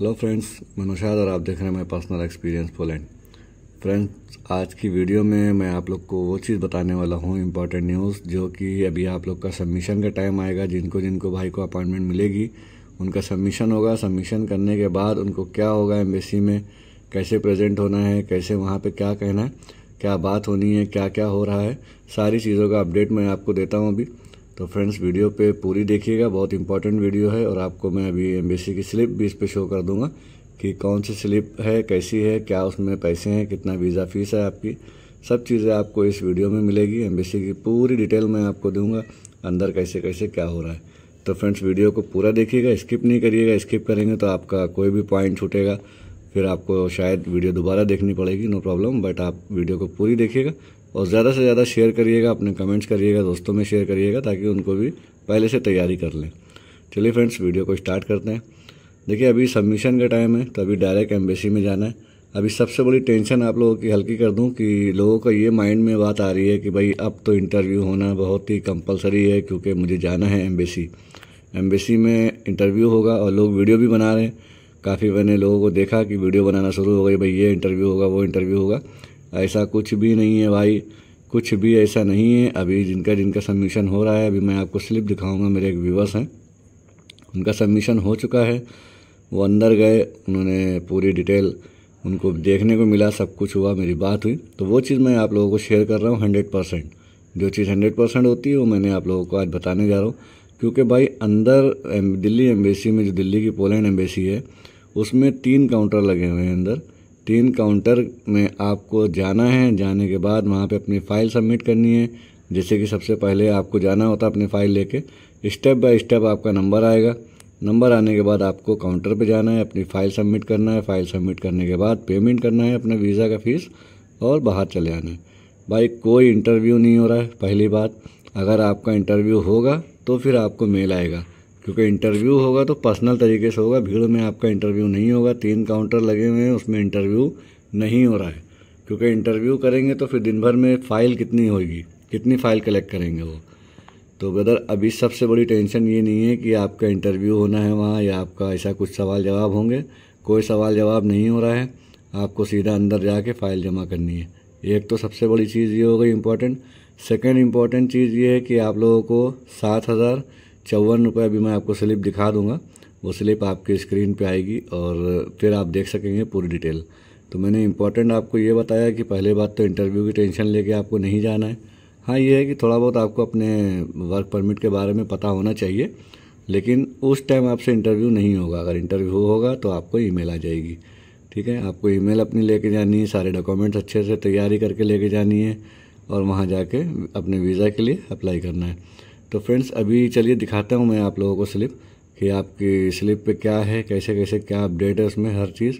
hello friends मैं नौशाद और आप देख रहे हैं मेरे पर्सनल एक्सपीरियंस पोलैंड फ्रेंड्स आज की वीडियो में मैं आप लोग को वो चीज़ बताने वाला हूँ इम्पॉर्टेंट न्यूज़ जो कि अभी आप लोग का सबमिशन का टाइम आएगा जिनको जिनको भाई को अपॉइंटमेंट मिलेगी उनका सबमिशन होगा सबमिशन करने के बाद उनको क्या होगा एम्बेसी में कैसे प्रेजेंट होना है कैसे वहाँ पर क्या कहना है क्या बात होनी है क्या क्या हो रहा है सारी चीज़ों का अपडेट मैं आपको देता हूँ अभी तो फ्रेंड्स वीडियो पे पूरी देखिएगा बहुत इंपॉर्टेंट वीडियो है और आपको मैं अभी एम्बेसी की स्लिप भी इस पर शो कर दूंगा कि कौन सी स्लिप है कैसी है क्या उसमें पैसे हैं कितना वीज़ा फीस है आपकी सब चीज़ें आपको इस वीडियो में मिलेगी एम की पूरी डिटेल मैं आपको दूँगा अंदर कैसे कैसे क्या हो रहा है तो फ्रेंड्स वीडियो को पूरा देखिएगा स्किप नहीं करिएगा स्किप करेंगे तो आपका कोई भी पॉइंट छूटेगा फिर आपको शायद वीडियो दोबारा देखनी पड़ेगी नो प्रॉब्लम बट आप वीडियो को पूरी देखिएगा और ज़्यादा से ज़्यादा शेयर करिएगा अपने कमेंट्स करिएगा दोस्तों में शेयर करिएगा ताकि उनको भी पहले से तैयारी कर लें चलिए फ्रेंड्स वीडियो को स्टार्ट करते हैं देखिए अभी सबमिशन का टाइम है तो अभी डायरेक्ट एम्बेसी में जाना है अभी सबसे बड़ी टेंशन आप लोगों की हल्की कर दूं कि लोगों का ये माइंड में बात आ रही है कि भाई अब तो इंटरव्यू होना बहुत ही कंपलसरी है क्योंकि मुझे जाना है एम्बेसी एम्बेसी में इंटरव्यू होगा और लोग वीडियो भी बना रहे हैं काफ़ी मैंने लोगों को देखा कि वीडियो बनाना शुरू हो गई भाई ये इंटरव्यू होगा वो इंटरव्यू होगा ऐसा कुछ भी नहीं है भाई कुछ भी ऐसा नहीं है अभी जिनका जिनका सबमिशन हो रहा है अभी मैं आपको स्लिप दिखाऊंगा मेरे एक व्यूवर्स हैं उनका सबमिशन हो चुका है वो अंदर गए उन्होंने पूरी डिटेल उनको देखने को मिला सब कुछ हुआ मेरी बात हुई तो वो चीज़ मैं आप लोगों को शेयर कर रहा हूँ हंड्रेड परसेंट जो चीज़ हंड्रेड परसेंट होती है वो मैंने आप लोगों को आज बताने जा रहा हूँ क्योंकि भाई अंदर दिल्ली एम्बेसी में जो दिल्ली की पोलैंड एम्बेसी है उसमें तीन काउंटर लगे हुए हैं अंदर तीन काउंटर में आपको जाना है जाने के बाद वहाँ पे अपनी फ़ाइल सबमिट करनी है जैसे कि सबसे पहले आपको जाना होता है अपनी फ़ाइल लेके स्टेप बाय स्टेप आपका नंबर आएगा नंबर आने के बाद आपको काउंटर पे जाना है अपनी फ़ाइल सबमिट करना है फ़ाइल सबमिट करने के बाद पेमेंट करना है अपने वीज़ा का फ़ीस और बाहर चले आना है भाई कोई इंटरव्यू नहीं हो रहा है पहली बात अगर आपका इंटरव्यू होगा तो फिर आपको मेल आएगा क्योंकि इंटरव्यू होगा तो पर्सनल तरीके से होगा भीड़ में आपका इंटरव्यू नहीं होगा तीन काउंटर लगे हुए हैं उसमें इंटरव्यू नहीं हो रहा है क्योंकि इंटरव्यू करेंगे तो फिर दिन भर में फ़ाइल कितनी होगी कितनी फ़ाइल कलेक्ट करेंगे वो तो ब्रदर अभी सबसे बड़ी टेंशन ये नहीं है कि आपका इंटरव्यू होना है वहाँ या आपका ऐसा कुछ सवाल जवाब होंगे कोई सवाल जवाब नहीं हो रहा है आपको सीधा अंदर जाके फ़ाइल जमा करनी है एक तो सबसे बड़ी चीज़ ये हो गई इम्पोर्टेंट सेकेंड इम्पॉर्टेंट चीज़ ये है कि आप लोगों को सात हज़ार चौवन रुपये अभी मैं आपको स्लिप दिखा दूंगा वो स्लिप आपके स्क्रीन पे आएगी और फिर आप देख सकेंगे पूरी डिटेल तो मैंने इंपॉर्टेंट आपको ये बताया कि पहले बात तो इंटरव्यू की टेंशन लेके आपको नहीं जाना है हाँ ये है कि थोड़ा बहुत आपको अपने वर्क परमिट के बारे में पता होना चाहिए लेकिन उस टाइम आपसे इंटरव्यू नहीं होगा अगर इंटरव्यू होगा तो आपको ई आ जाएगी ठीक है आपको ई अपनी लेके जानी है सारे डॉक्यूमेंट्स अच्छे से तैयारी करके लेके जानी है और वहाँ जाके अपने वीज़ा के लिए अप्लाई करना है तो फ्रेंड्स अभी चलिए दिखाता हूँ मैं आप लोगों को स्लिप कि आपकी स्लिप पे क्या है कैसे कैसे क्या अपडेट है उसमें हर चीज़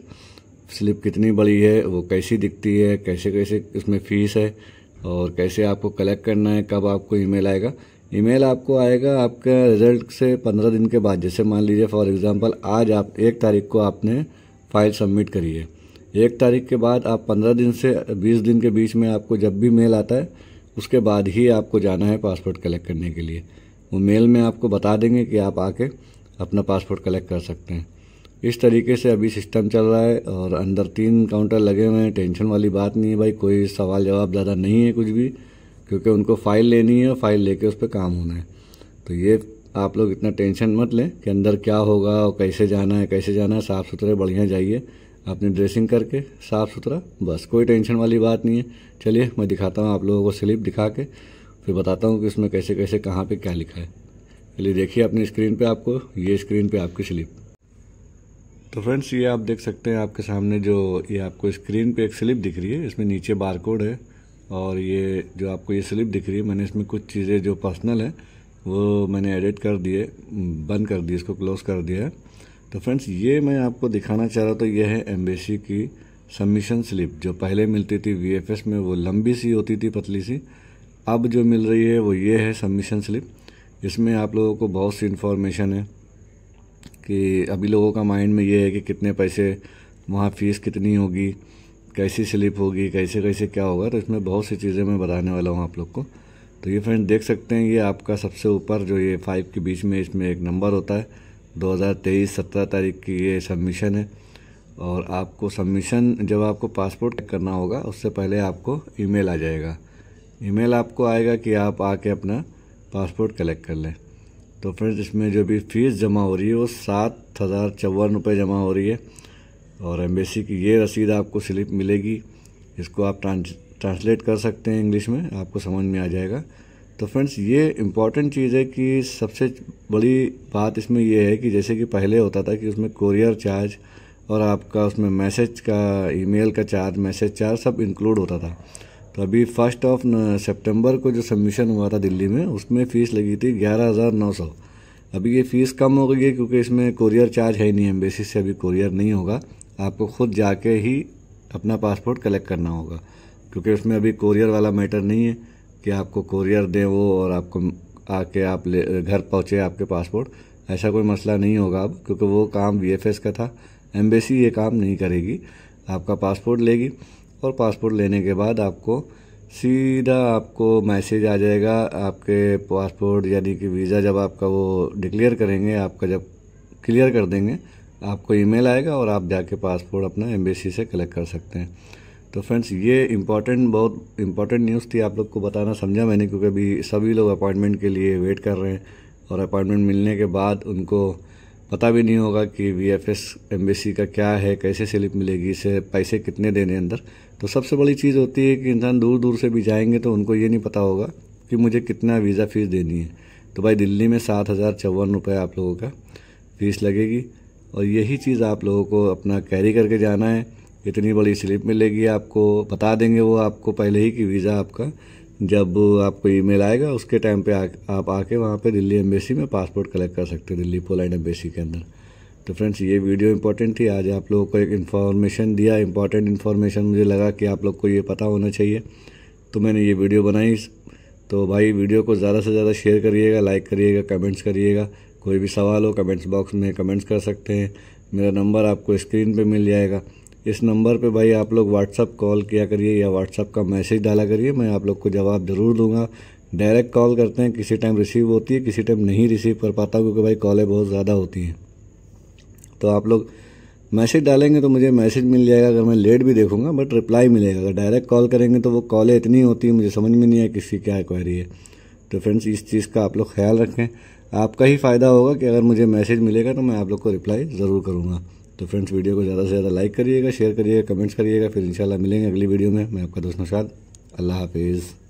स्लिप कितनी बड़ी है वो कैसी दिखती है कैसे कैसे उसमें फ़ीस है और कैसे आपको कलेक्ट करना है कब आपको ईमेल आएगा ईमेल आपको आएगा आपके रिजल्ट से पंद्रह दिन के बाद जैसे मान लीजिए फॉर एग्ज़ाम्पल आज आप एक तारीख को आपने फाइल सबमिट करी है एक तारीख के बाद आप पंद्रह दिन से बीस दिन के बीच में आपको जब भी मेल आता है उसके बाद ही आपको जाना है पासपोर्ट कलेक्ट करने के लिए वो मेल में आपको बता देंगे कि आप आके अपना पासपोर्ट कलेक्ट कर सकते हैं इस तरीके से अभी सिस्टम चल रहा है और अंदर तीन काउंटर लगे हुए हैं टेंशन वाली बात नहीं है भाई कोई सवाल जवाब ज़्यादा नहीं है कुछ भी क्योंकि उनको फ़ाइल लेनी है और फाइल लेके उस पर काम होना है तो ये आप लोग इतना टेंशन मत लें कि अंदर क्या होगा और कैसे जाना है कैसे जाना है साफ़ सुथरे बढ़िया जाइए अपनी ड्रेसिंग करके साफ़ सुथरा बस कोई टेंशन वाली बात नहीं है चलिए मैं दिखाता हूँ आप लोगों को स्लिप दिखा के फिर बताता हूँ कि उसमें कैसे कैसे कहाँ पे क्या लिखा है चलिए देखिए अपनी स्क्रीन पे आपको ये स्क्रीन पे आपकी स्लिप तो फ्रेंड्स ये आप देख सकते हैं आपके सामने जो ये आपको स्क्रीन पर एक स्लिप दिख रही है इसमें नीचे बार है और ये जो आपको ये स्लिप दिख रही है मैंने इसमें कुछ चीज़ें जो पर्सनल हैं वो मैंने एडिट कर दिए बंद कर दिए इसको क्लोज़ कर दिया है तो फ्रेंड्स ये मैं आपको दिखाना चाह रहा था यह है एम्बेसी की सबमिशन स्लिप जो पहले मिलती थी वीएफएस में वो लंबी सी होती थी पतली सी अब जो मिल रही है वो ये है सबमिशन स्लिप इसमें आप लोगों को बहुत सी इन्फॉर्मेशन है कि अभी लोगों का माइंड में ये है कि कितने पैसे वहाँ फ़ीस कितनी होगी कैसी स्लिप होगी कैसे कैसे क्या होगा तो इसमें बहुत सी चीज़ें मैं बताने वाला हूँ आप लोग को तो ये फ्रेंड देख सकते हैं ये आपका सबसे ऊपर जो ये फाइव के बीच में इसमें एक नंबर होता है 2023 17 तारीख की ये सबमिशन है और आपको सबमिशन जब आपको पासपोर्ट करना होगा उससे पहले आपको ईमेल आ जाएगा ईमेल आपको आएगा कि आप आके अपना पासपोर्ट कलेक्ट कर लें तो फ्रेंड्स इसमें जो भी फ़ीस जमा हो रही है वो सात हज़ार चौवन रुपये जमा हो रही है और एम्बेसी की ये रसीद आपको स्लिप मिलेगी इसको आप ट्रांसलेट कर सकते हैं इंग्लिश में आपको समझ में आ जाएगा तो फ्रेंड्स ये इम्पॉर्टेंट चीज़ है कि सबसे बड़ी बात इसमें यह है कि जैसे कि पहले होता था कि उसमें कोरियर चार्ज और आपका उसमें मैसेज का ईमेल का चार्ज मैसेज चार्ज सब इंक्लूड होता था तो अभी फर्स्ट ऑफ सितंबर को जो सबमिशन हुआ था दिल्ली में उसमें फ़ीस लगी थी ग्यारह हज़ार नौ सौ अभी ये फ़ीस कम हो गई है क्योंकि इसमें कोरियर चार्ज है नहीं एम्बेसी से अभी कोरियर नहीं होगा आपको खुद जाके ही अपना पासपोर्ट कलेक्ट करना होगा क्योंकि उसमें अभी कोरियर वाला मैटर नहीं है कि आपको कोरियर दें वो और आपको आके आप ले घर पहुँचे आपके पासपोर्ट ऐसा कोई मसला नहीं होगा अब क्योंकि वो काम बी का था एम्बेसी ये काम नहीं करेगी आपका पासपोर्ट लेगी और पासपोर्ट लेने के बाद आपको सीधा आपको मैसेज आ जाएगा आपके पासपोर्ट यानी कि वीज़ा जब आपका वो डिक्लेयर करेंगे आपका जब क्लियर कर देंगे आपको ईमेल आएगा और आप जाके पासपोर्ट अपना एम्बेसी से कलेक्ट कर सकते हैं तो फ्रेंड्स ये इम्पॉर्टेंट बहुत इम्पॉर्टेंट न्यूज़ थी आप लोग को बताना समझा मैंने क्योंकि अभी सभी लोग अपॉइंटमेंट के लिए वेट कर रहे हैं और अपॉइंटमेंट मिलने के बाद उनको पता भी नहीं होगा कि वी एफ एस एम्बेसी का क्या है कैसे स्लिप मिलेगी इसे पैसे कितने देने अंदर तो सबसे बड़ी चीज़ होती है कि इंसान दूर दूर से भी जाएंगे तो उनको ये नहीं पता होगा कि मुझे कितना वीज़ा फ़ीस देनी है तो भाई दिल्ली में सात हज़ार चौवन रुपये आप लोगों का फ़ीस लगेगी और यही चीज़ आप लोगों को अपना कैरी करके जाना है इतनी बड़ी स्लिप मिलेगी आपको बता देंगे वो आपको पहले ही कि वीज़ा आपका जब आपको ईमेल आएगा उसके टाइम पे आ, आप आके वहाँ पे दिल्ली एम्बेसी में पासपोर्ट कलेक्ट कर सकते हैं दिल्ली पोलैंड एम्बेसी के अंदर तो फ्रेंड्स ये वीडियो इंपॉर्टेंट थी आज आप लोगों को एक इन्फॉर्मेशन दिया इंपॉर्टेंट इन्फॉर्मेशन मुझे लगा कि आप लोग को ये पता होना चाहिए तो मैंने ये वीडियो बनाई तो भाई वीडियो को ज़्यादा से ज़्यादा शेयर करिएगा लाइक करिएगा कमेंट्स करिएगा कोई भी सवाल हो कमेंट्स बॉक्स में कमेंट्स कर सकते हैं मेरा नंबर आपको स्क्रीन पर मिल जाएगा इस नंबर पे भाई आप लोग व्हाट्सअप कॉल किया करिए या व्हाट्सअप का मैसेज डाला करिए मैं आप लोग को जवाब ज़रूर दूंगा डायरेक्ट कॉल करते हैं किसी टाइम रिसीव होती है किसी टाइम नहीं रिसीव कर पाता क्योंकि भाई कॉलें बहुत ज़्यादा होती हैं तो आप लोग मैसेज डालेंगे तो मुझे मैसेज मिल जाएगा अगर मैं लेट भी देखूंगा बट रिप्लाई मिलेगा अगर डायरेक्ट कॉल करेंगे तो वो कॉलें इतनी होती हैं मुझे समझ में नहीं आया किसकी क्या क्वायरी है तो फ्रेंड्स इस चीज़ का आप लोग ख्याल रखें आपका ही फ़ायदा होगा कि अगर मुझे मैसेज मिलेगा तो मैं आप लोग को रिप्लाई ज़रूर करूँगा तो फ्रेंड्स वीडियो को ज़्यादा से ज़्यादा लाइक करिएगा शेयर करिएगा कमेंट्स करिएगा फिर इंशाल्लाह मिलेंगे अगली वीडियो में मैं आपका दोस्त नौशाद अल्लाह हाफिज़